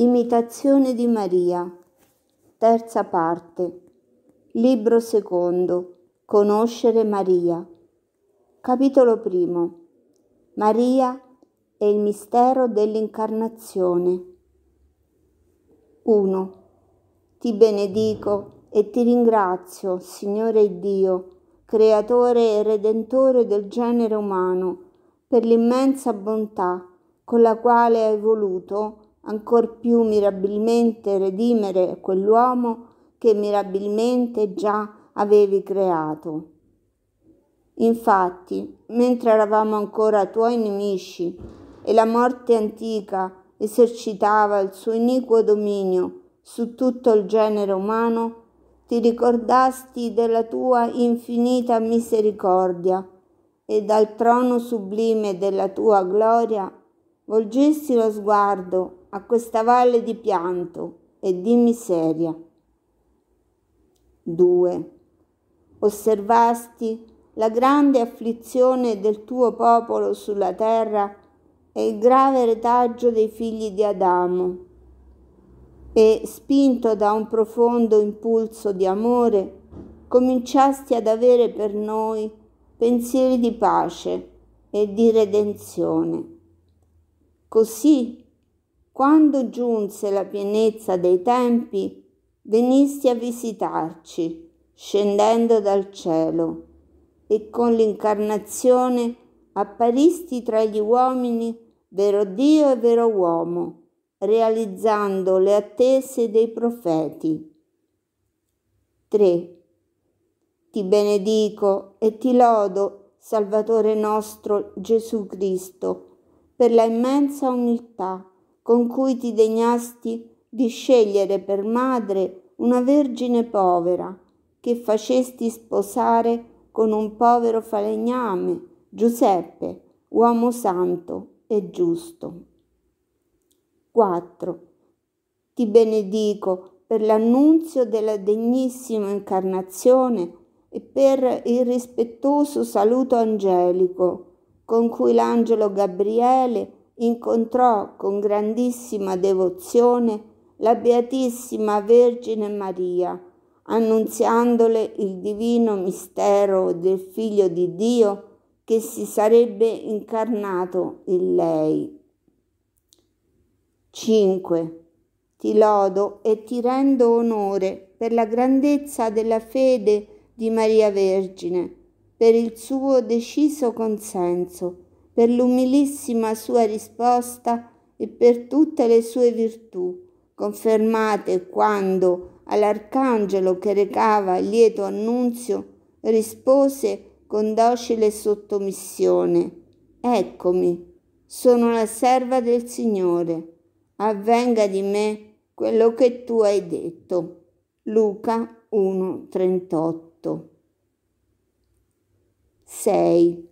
Imitazione di Maria. Terza parte. Libro secondo. Conoscere Maria. Capitolo primo. Maria e il mistero dell'incarnazione. 1. Ti benedico e ti ringrazio, Signore Dio, creatore e redentore del genere umano, per l'immensa bontà con la quale hai voluto ancor più mirabilmente redimere quell'uomo che mirabilmente già avevi creato. Infatti, mentre eravamo ancora tuoi nemici e la morte antica esercitava il suo iniquo dominio su tutto il genere umano, ti ricordasti della tua infinita misericordia e dal trono sublime della tua gloria volgesti lo sguardo a questa valle di pianto e di miseria. 2. Osservasti la grande afflizione del tuo popolo sulla terra e il grave retaggio dei figli di Adamo. E, spinto da un profondo impulso di amore, cominciasti ad avere per noi pensieri di pace e di redenzione. Così quando giunse la pienezza dei tempi, venisti a visitarci, scendendo dal cielo, e con l'incarnazione apparisti tra gli uomini, vero Dio e vero uomo, realizzando le attese dei profeti. 3. Ti benedico e ti lodo, Salvatore nostro Gesù Cristo, per la immensa umiltà con cui ti degnasti di scegliere per madre una vergine povera, che facesti sposare con un povero falegname, Giuseppe, uomo santo e giusto. 4. Ti benedico per l'annunzio della degnissima incarnazione e per il rispettoso saluto angelico con cui l'angelo Gabriele incontrò con grandissima devozione la Beatissima Vergine Maria, annunziandole il divino mistero del Figlio di Dio che si sarebbe incarnato in lei. 5. Ti lodo e ti rendo onore per la grandezza della fede di Maria Vergine, per il suo deciso consenso per l'umilissima sua risposta e per tutte le sue virtù, confermate quando all'arcangelo che recava il lieto annunzio rispose con docile sottomissione, Eccomi, sono la serva del Signore, avvenga di me quello che tu hai detto. Luca 1.38 6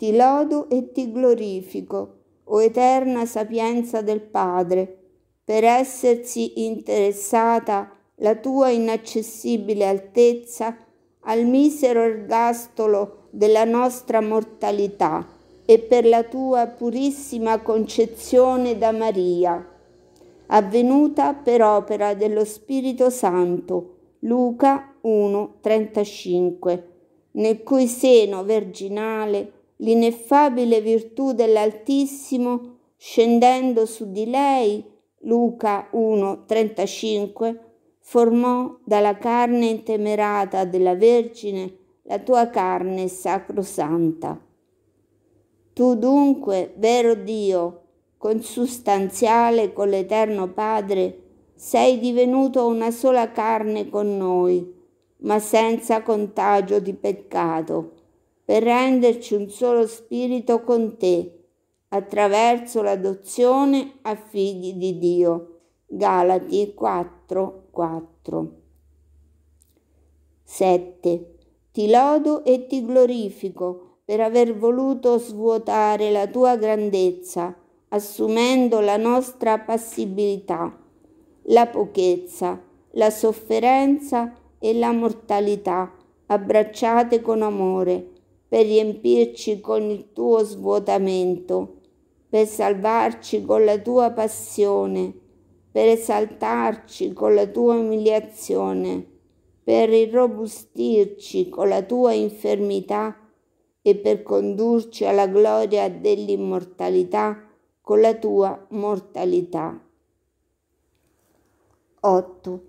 ti lodo e ti glorifico, o eterna sapienza del Padre, per essersi interessata la tua inaccessibile altezza al misero ergastolo della nostra mortalità e per la tua purissima concezione da Maria, avvenuta per opera dello Spirito Santo, Luca 1:35, nel cui seno virginale l'ineffabile virtù dell'Altissimo scendendo su di lei, Luca 1:35, formò dalla carne intemerata della Vergine la tua carne sacrosanta. Tu dunque, vero Dio, consustanziale con l'Eterno Padre, sei divenuto una sola carne con noi, ma senza contagio di peccato per renderci un solo spirito con te, attraverso l'adozione a figli di Dio. Galati 4, 4. 7. Ti lodo e ti glorifico per aver voluto svuotare la tua grandezza, assumendo la nostra passibilità, la pochezza, la sofferenza e la mortalità, abbracciate con amore per riempirci con il tuo svuotamento, per salvarci con la tua passione, per esaltarci con la tua umiliazione, per irrobustirci con la tua infermità e per condurci alla gloria dell'immortalità con la tua mortalità. 8.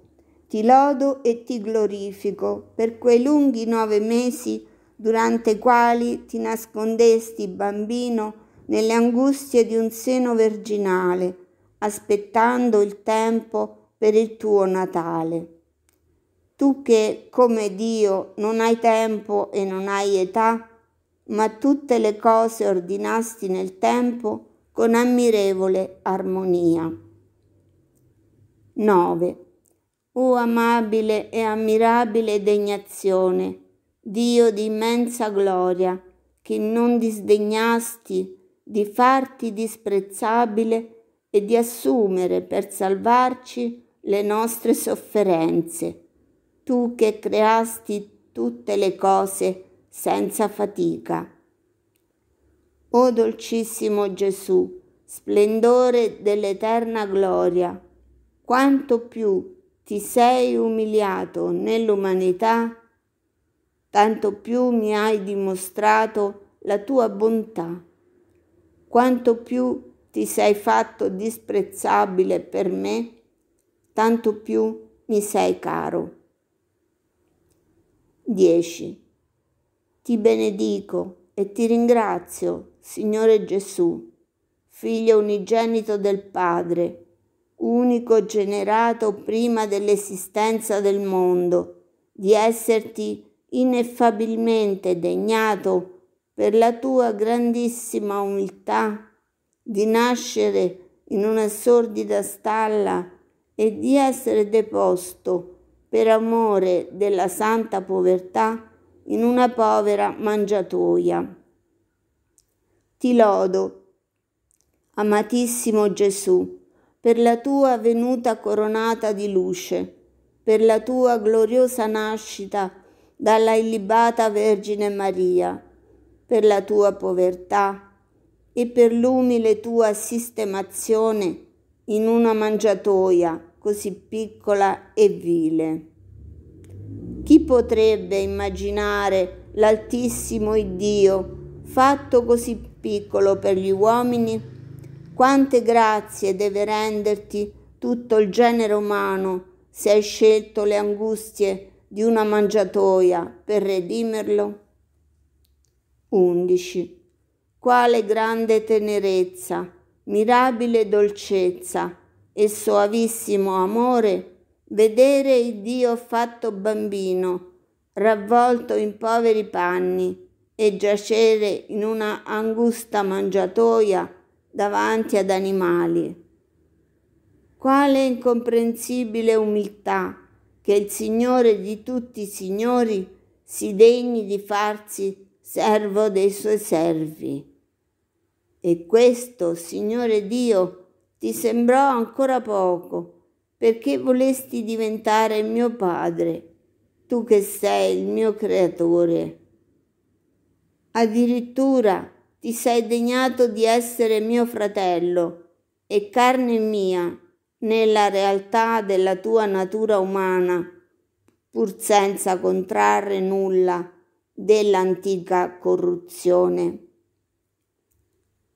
Ti lodo e ti glorifico per quei lunghi nove mesi durante i quali ti nascondesti, bambino, nelle angustie di un seno virginale, aspettando il tempo per il tuo Natale. Tu che, come Dio, non hai tempo e non hai età, ma tutte le cose ordinasti nel tempo con ammirevole armonia. 9. O amabile e ammirabile degnazione, Dio di immensa gloria, che non disdegnasti di farti disprezzabile e di assumere per salvarci le nostre sofferenze. Tu che creasti tutte le cose senza fatica. O dolcissimo Gesù, splendore dell'eterna gloria, quanto più ti sei umiliato nell'umanità, tanto più mi hai dimostrato la tua bontà, quanto più ti sei fatto disprezzabile per me, tanto più mi sei caro. 10. Ti benedico e ti ringrazio, Signore Gesù, figlio unigenito del Padre, unico generato prima dell'esistenza del mondo, di esserti ineffabilmente degnato per la tua grandissima umiltà di nascere in una sordida stalla e di essere deposto per amore della santa povertà in una povera mangiatoia. Ti lodo, amatissimo Gesù, per la tua venuta coronata di luce, per la tua gloriosa nascita dalla illibata Vergine Maria, per la tua povertà e per l'umile tua sistemazione in una mangiatoia così piccola e vile. Chi potrebbe immaginare l'altissimo Dio fatto così piccolo per gli uomini? Quante grazie deve renderti tutto il genere umano se hai scelto le angustie di una mangiatoia per redimerlo? 11. Quale grande tenerezza, mirabile dolcezza e soavissimo amore vedere il Dio fatto bambino, ravvolto in poveri panni e giacere in una angusta mangiatoia davanti ad animali. Quale incomprensibile umiltà! che il Signore di tutti i signori si degni di farsi servo dei suoi servi. E questo, Signore Dio, ti sembrò ancora poco, perché volesti diventare mio Padre, tu che sei il mio Creatore. Addirittura ti sei degnato di essere mio fratello e carne mia nella realtà della tua natura umana, pur senza contrarre nulla dell'antica corruzione.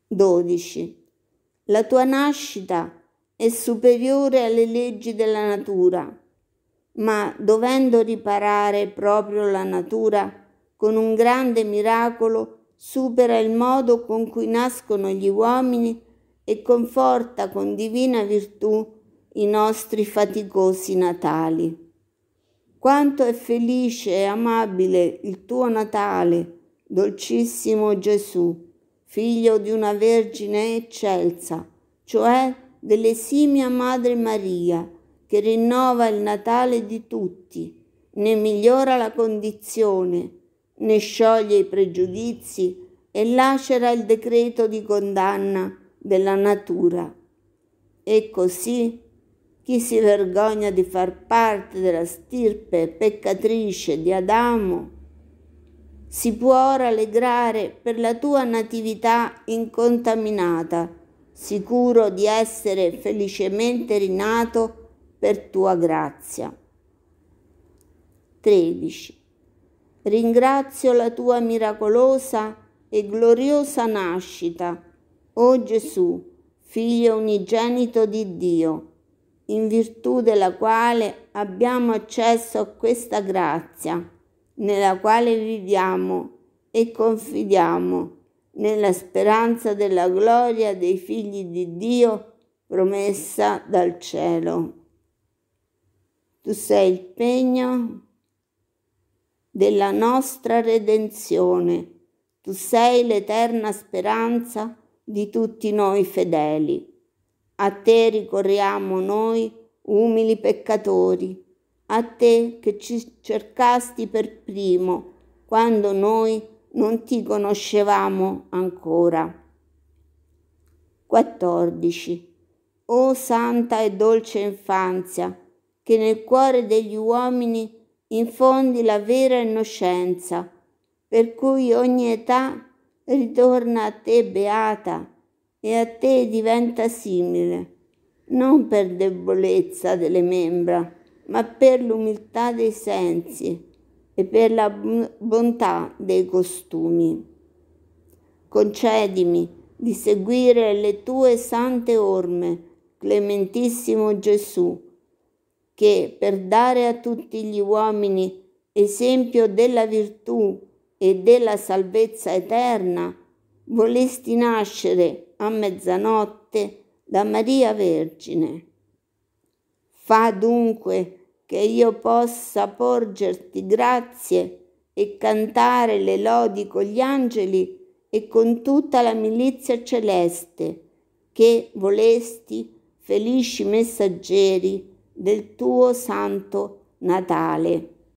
12. La tua nascita è superiore alle leggi della natura, ma dovendo riparare proprio la natura, con un grande miracolo supera il modo con cui nascono gli uomini e conforta con divina virtù i nostri faticosi natali. Quanto è felice e amabile il tuo Natale, dolcissimo Gesù, figlio di una Vergine eccelsa, cioè dell'esimia Madre Maria, che rinnova il Natale di tutti, ne migliora la condizione, ne scioglie i pregiudizi e lacera il decreto di condanna della natura. E così chi si vergogna di far parte della stirpe peccatrice di Adamo, si può rallegrare per la tua natività incontaminata, sicuro di essere felicemente rinato per tua grazia. 13. Ringrazio la tua miracolosa e gloriosa nascita, o Gesù, figlio unigenito di Dio in virtù della quale abbiamo accesso a questa grazia, nella quale viviamo e confidiamo nella speranza della gloria dei figli di Dio promessa dal cielo. Tu sei il pegno della nostra redenzione, tu sei l'eterna speranza di tutti noi fedeli. A te ricorriamo noi, umili peccatori, a te che ci cercasti per primo, quando noi non ti conoscevamo ancora. 14. O santa e dolce infanzia, che nel cuore degli uomini infondi la vera innocenza, per cui ogni età ritorna a te beata e a te diventa simile, non per debolezza delle membra, ma per l'umiltà dei sensi e per la bontà dei costumi. Concedimi di seguire le tue sante orme, clementissimo Gesù, che per dare a tutti gli uomini esempio della virtù e della salvezza eterna, volesti nascere a mezzanotte da Maria Vergine. Fa dunque che io possa porgerti grazie e cantare le lodi con gli angeli e con tutta la milizia celeste, che volesti felici messaggeri del tuo santo Natale.